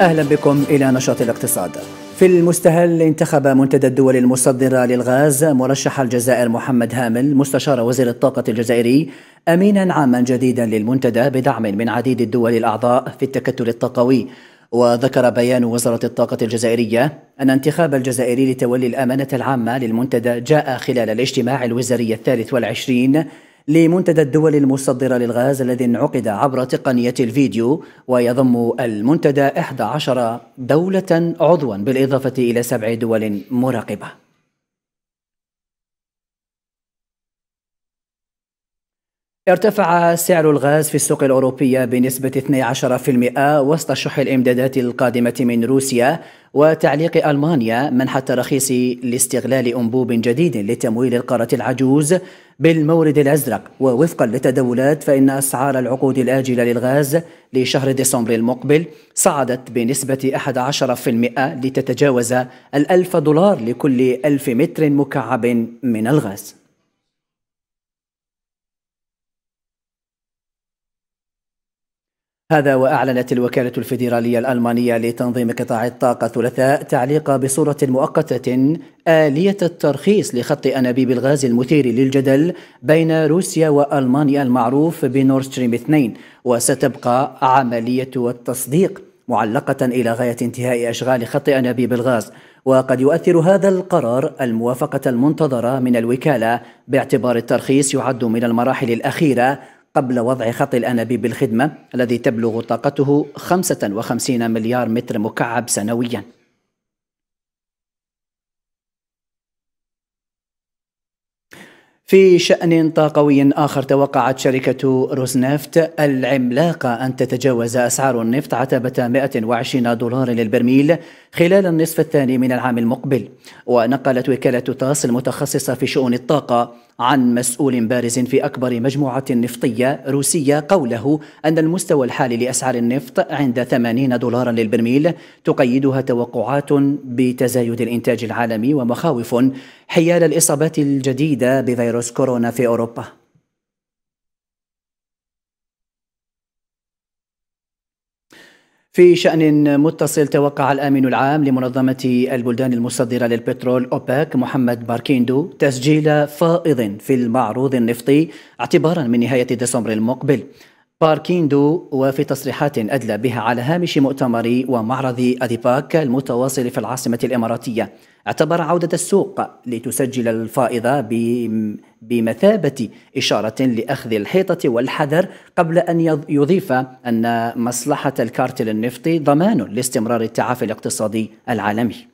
أهلا بكم إلى نشاط الاقتصاد في المستهل انتخب منتدى الدول المصدرة للغاز مرشح الجزائر محمد هامل مستشار وزير الطاقة الجزائري أمينا عاما جديدا للمنتدى بدعم من عديد الدول الأعضاء في التكتل الطاقوي وذكر بيان وزارة الطاقة الجزائرية أن انتخاب الجزائري لتولي الأمانة العامة للمنتدى جاء خلال الاجتماع الوزاري الثالث والعشرين لمنتدى الدول المصدرة للغاز الذي انعقد عبر تقنية الفيديو ويضم المنتدى 11 دولة عضوا بالإضافة إلى سبع دول مراقبة ارتفع سعر الغاز في السوق الأوروبية بنسبة 12% وسط شح الإمدادات القادمة من روسيا وتعليق ألمانيا منح التراخيص لاستغلال أنبوب جديد لتمويل القارة العجوز بالمورد الأزرق ووفقا للتداولات فإن أسعار العقود الآجلة للغاز لشهر ديسمبر المقبل صعدت بنسبة 11% لتتجاوز الألف دولار لكل ألف متر مكعب من الغاز هذا وأعلنت الوكالة الفيدرالية الألمانية لتنظيم قطاع الطاقة الثلاثاء تعليق بصورة مؤقتة آلية الترخيص لخط أنابيب الغاز المثير للجدل بين روسيا وألمانيا المعروف بنور ستريم 2 وستبقى عملية التصديق معلقة إلى غاية انتهاء أشغال خط أنابيب الغاز وقد يؤثر هذا القرار الموافقة المنتظرة من الوكالة باعتبار الترخيص يعد من المراحل الأخيرة قبل وضع خط الأنابيب الخدمة الذي تبلغ طاقته 55 مليار متر مكعب سنوياً في شأن طاقوي آخر توقعت شركة روزنفت العملاقة أن تتجاوز أسعار النفط عتبة 120 دولار للبرميل خلال النصف الثاني من العام المقبل ونقلت وكالة تاس المتخصصة في شؤون الطاقة عن مسؤول بارز في أكبر مجموعة نفطية روسية قوله أن المستوى الحالي لأسعار النفط عند 80 دولارا للبرميل تقيدها توقعات بتزايد الإنتاج العالمي ومخاوف حيال الإصابات الجديدة بفيروس كورونا في أوروبا في شأن متصل توقع الآمين العام لمنظمة البلدان المصدرة للبترول أوباك محمد باركيندو تسجيل فائض في المعروض النفطي اعتبارا من نهاية ديسمبر المقبل باركيندو وفي تصريحات أدلى بها على هامش مؤتمر ومعرض أديباك المتواصل في العاصمة الإماراتية اعتبر عودة السوق لتسجل الفائضة بمثابة إشارة لأخذ الحيطة والحذر قبل أن يضيف أن مصلحة الكارتل النفطي ضمان لاستمرار التعافي الاقتصادي العالمي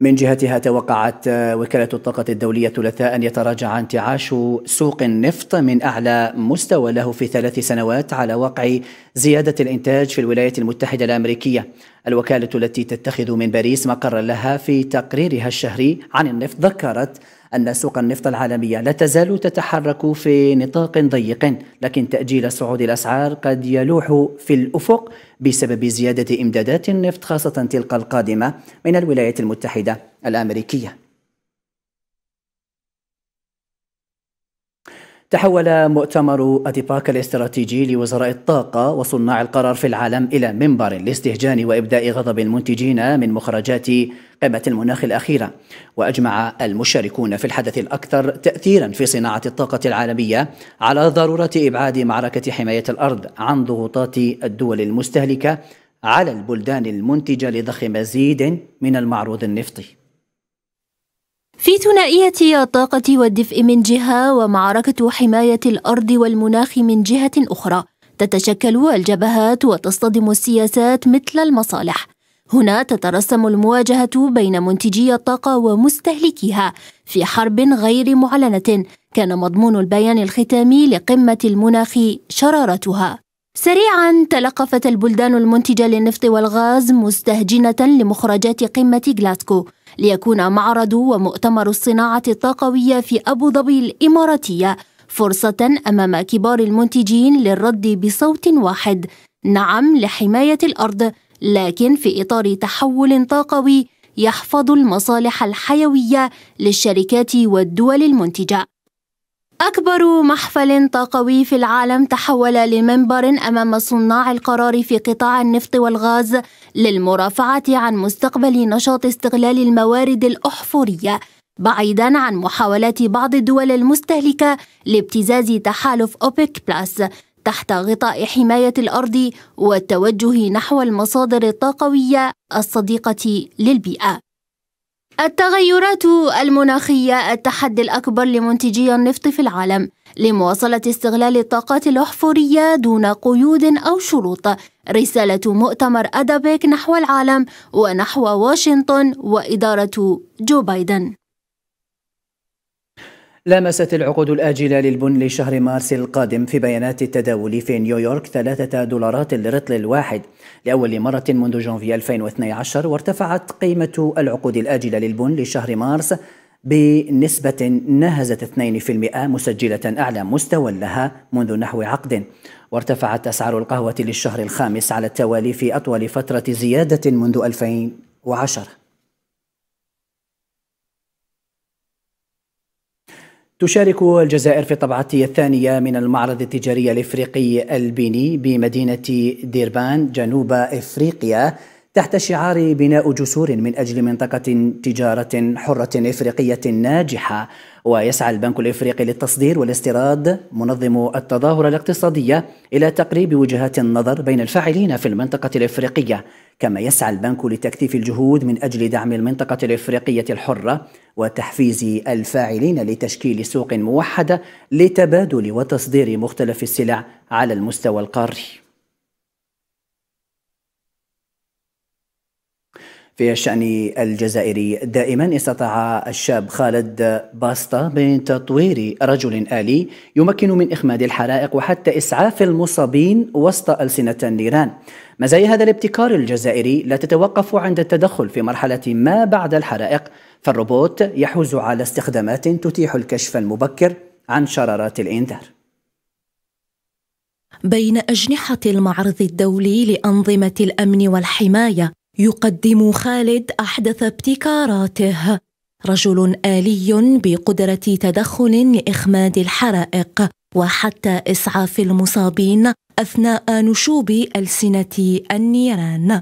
من جهتها توقعت وكالة الطاقة الدولية ثلاثاء أن يتراجع انتعاش سوق النفط من أعلى مستوى له في ثلاث سنوات على وقع زيادة الإنتاج في الولايات المتحدة الأمريكية الوكالة التي تتخذ من باريس مقرا لها في تقريرها الشهري عن النفط ذكرت أن سوق النفط العالمية لا تزال تتحرك في نطاق ضيق لكن تأجيل صعود الأسعار قد يلوح في الأفق بسبب زيادة إمدادات النفط خاصة تلك القادمة من الولايات المتحدة الأمريكية تحول مؤتمر أديباك الاستراتيجي لوزراء الطاقة وصناع القرار في العالم إلى منبر لاستهجان وإبداء غضب المنتجين من مخرجات قمة المناخ الأخيرة وأجمع المشاركون في الحدث الأكثر تأثيرا في صناعة الطاقة العالمية على ضرورة إبعاد معركة حماية الأرض عن ضغوطات الدول المستهلكة على البلدان المنتجة لضخ مزيد من المعروض النفطي في ثنائية الطاقة والدفء من جهة ومعركة حماية الأرض والمناخ من جهة أخرى تتشكل الجبهات وتصطدم السياسات مثل المصالح هنا تترسم المواجهة بين منتجي الطاقة ومستهلكيها في حرب غير معلنة كان مضمون البيان الختامي لقمة المناخ شرارتها سريعا تلقفت البلدان المنتجة للنفط والغاز مستهجنة لمخرجات قمة غلاسكو ليكون معرض ومؤتمر الصناعة الطاقوية في أبو ظبي الإماراتية فرصة أمام كبار المنتجين للرد بصوت واحد نعم لحماية الأرض لكن في إطار تحول طاقوي يحفظ المصالح الحيوية للشركات والدول المنتجة أكبر محفل طاقوي في العالم تحول لمنبر أمام صناع القرار في قطاع النفط والغاز للمرافعة عن مستقبل نشاط استغلال الموارد الأحفورية بعيدا عن محاولات بعض الدول المستهلكة لابتزاز تحالف أوبيك بلاس تحت غطاء حماية الأرض والتوجه نحو المصادر الطاقوية الصديقة للبيئة التغيرات المناخية التحدي الأكبر لمنتجي النفط في العالم لمواصلة استغلال الطاقات الأحفورية دون قيود أو شروط رسالة مؤتمر أدابيك نحو العالم ونحو واشنطن وإدارة جو بايدن لامست العقود الآجلة للبن لشهر مارس القادم في بيانات التداول في نيويورك ثلاثة دولارات للرطل الواحد لأول مرة منذ جانفي 2012 وارتفعت قيمة العقود الآجلة للبن لشهر مارس بنسبة نهزت 2% مسجلة أعلى مستوى لها منذ نحو عقد وارتفعت أسعار القهوة للشهر الخامس على التوالي في أطول فترة زيادة منذ 2010 تشارك الجزائر في طبعته الثانية من المعرض التجاري الإفريقي البيني بمدينة ديربان جنوب إفريقيا تحت شعار بناء جسور من أجل منطقة تجارة حرة إفريقية ناجحة ويسعى البنك الإفريقي للتصدير والاستيراد منظم التظاهرة الاقتصادية إلى تقريب وجهات النظر بين الفاعلين في المنطقة الإفريقية كما يسعى البنك لتكثيف الجهود من أجل دعم المنطقة الإفريقية الحرة وتحفيز الفاعلين لتشكيل سوق موحدة لتبادل وتصدير مختلف السلع على المستوى القاري في الشأن الجزائري دائما استطاع الشاب خالد باستا من تطوير رجل آلي يمكن من إخماد الحرائق وحتى إسعاف المصابين وسط ألسنة النيران مزايا هذا الابتكار الجزائري لا تتوقف عند التدخل في مرحلة ما بعد الحرائق فالروبوت يحوز على استخدامات تتيح الكشف المبكر عن شرارات الإنذار بين أجنحة المعرض الدولي لأنظمة الأمن والحماية يقدم خالد احدث ابتكاراته رجل الي بقدره تدخل لاخماد الحرائق وحتى اسعاف المصابين اثناء نشوب السنه النيران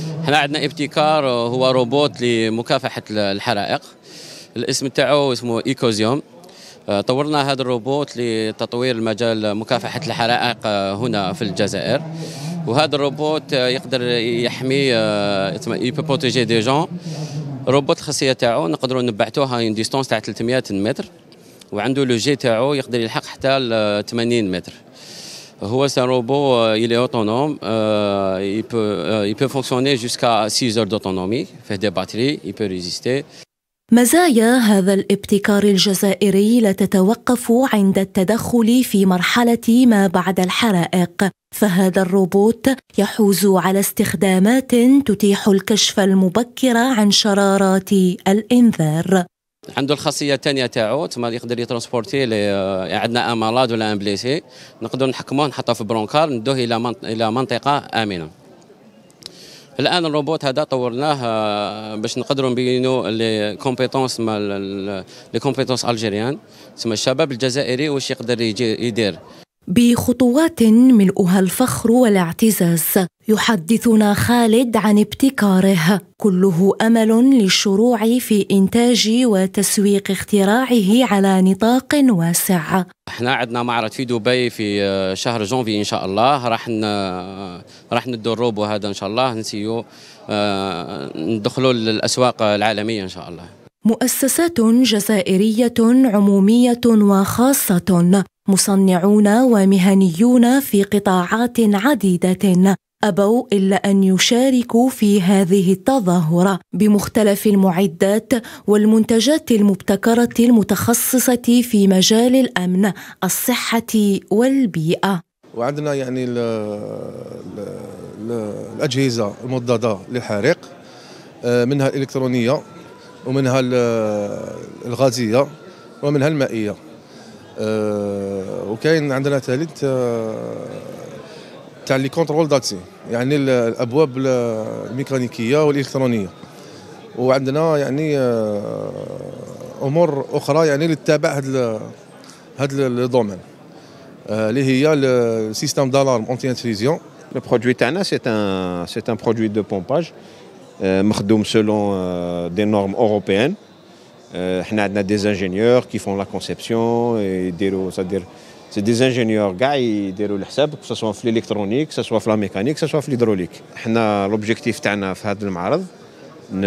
هنا عندنا ابتكار هو روبوت لمكافحه الحرائق الاسم تاعو اسمه ايكوزيوم آه، طورنا هذا الروبوت لتطوير مجال مكافحه الحرائق آه، هنا في الجزائر وهذا الروبوت يقدر يحمي يو بروتيجي دي جون روبوت الخاصيه تاعو نقدروا نبعثوها ان ديستونس تاع 300 متر وعنده لو جي تاعو يقدر يلحق حتى ل 80 متر هو سان روبو يلي اوتونوم اي بو اي بو فونكسيوني جوسكا 6 اور دوتونومي فيه دي باتري اي بو ريزيستي مزايا هذا الابتكار الجزائري لا تتوقف عند التدخل في مرحله ما بعد الحرائق فهذا الروبوت يحوز على استخدامات تتيح الكشف المبكر عن شرارات الانذار عنده الخاصيه الثانيه تاعو تما يقدر يترونسبورتي لي عندنا ان مالاد ولا ان بليسي نقدر نحكمه نحطه في برونكار ندوه الى الى منطقه امنه الان الروبوت هذا طورناه آه، باش نقدروا نبينوا لي كومبيتونس مال لي كومبيتونس الجيريان تسمى الشباب الجزائري واش يقدر يجي يدير بخطوات ملؤها الفخر والاعتزاز يحدثنا خالد عن ابتكاره كله امل للشروع في انتاج وتسويق اختراعه على نطاق واسع احنا عندنا معرض في دبي في آه، شهر جونفي ان شاء الله راح آه، راح ندربوا هذا ان شاء الله نسيو آه، ندخلوا للاسواق العالميه ان شاء الله مؤسسات جزائريه عموميه وخاصه مصنعون ومهنيون في قطاعات عديده ابوا الا ان يشاركوا في هذه التظاهره بمختلف المعدات والمنتجات المبتكره المتخصصه في مجال الامن الصحه والبيئه وعندنا يعني الـ الـ الـ الاجهزه المضاده للحريق آه، منها الالكترونيه ومنها الغازيه ومنها المائيه آه، وكاين عندنا ثالث آه، تاع لي كونترول داكسي يعني الابواب الميكانيكيه والالكترونيه وعندنا يعني آه، امور اخرى يعني اللي تتابع هذا هذا الدومين اللي هي السيستم دالارم اونتي انتريزيون لو برودوي تاعنا سي ان سي ان برودوي دو بومباج Euh, makhdoum selon euh, des normes européennes. On euh, a des ingénieurs qui font la conception, et cest des ingénieurs qui font le calcul, que ce soit en l'électronique, que soit en la mécanique, que soit dans l'hydraulique. l'objectif de في هذا المعرض de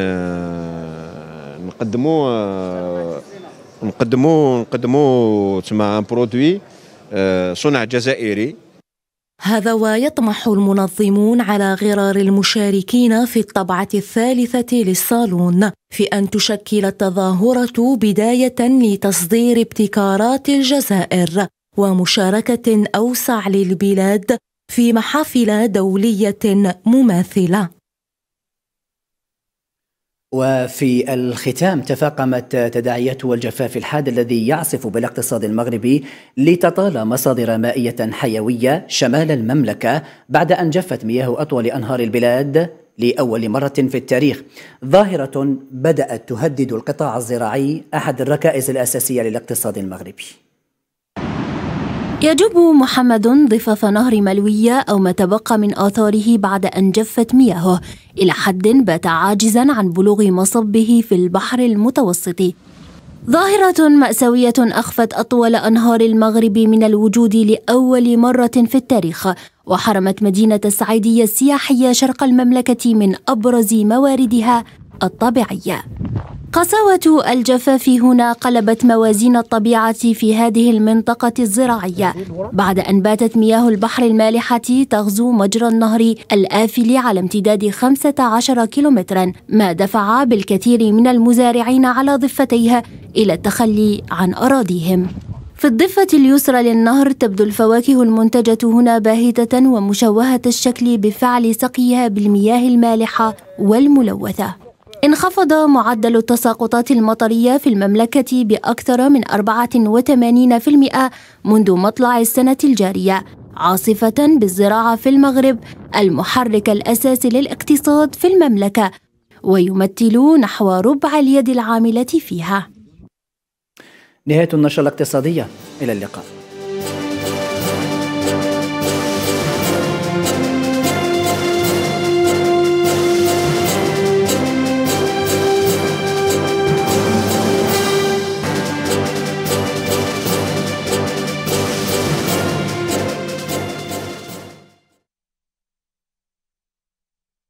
نقدموا نقدموا تسمى ان برودوي صنع هذا ويطمح المنظمون على غرار المشاركين في الطبعة الثالثة للصالون في أن تشكل التظاهرة بداية لتصدير ابتكارات الجزائر ومشاركة أوسع للبلاد في محافل دولية مماثلة وفي الختام تفاقمت تداعيات الجفاف الحاد الذي يعصف بالاقتصاد المغربي لتطال مصادر مائية حيوية شمال المملكة بعد أن جفت مياه أطول أنهار البلاد لأول مرة في التاريخ ظاهرة بدأت تهدد القطاع الزراعي أحد الركائز الأساسية للاقتصاد المغربي يجب محمد ضفاف نهر ملوية أو ما تبقى من آثاره بعد أن جفت مياهه إلى حد بات عاجزا عن بلوغ مصبه في البحر المتوسط ظاهرة مأساوية أخفت أطول أنهار المغرب من الوجود لأول مرة في التاريخ وحرمت مدينة السعيدية السياحية شرق المملكة من أبرز مواردها الطبيعية قساوة الجفاف هنا قلبت موازين الطبيعة في هذه المنطقة الزراعية بعد أن باتت مياه البحر المالحة تغزو مجرى النهر الآفل على امتداد 15 كيلومترا ما دفع بالكثير من المزارعين على ضفتيها إلى التخلي عن أراضيهم في الضفة اليسرى للنهر تبدو الفواكه المنتجة هنا باهتة ومشوهة الشكل بفعل سقيها بالمياه المالحة والملوثة انخفض معدل التساقطات المطرية في المملكة بأكثر من 84% منذ مطلع السنة الجارية عاصفة بالزراعة في المغرب المحرك الأساسي للاقتصاد في المملكة ويمثل نحو ربع اليد العاملة فيها نهاية النشرة الاقتصادية إلى اللقاء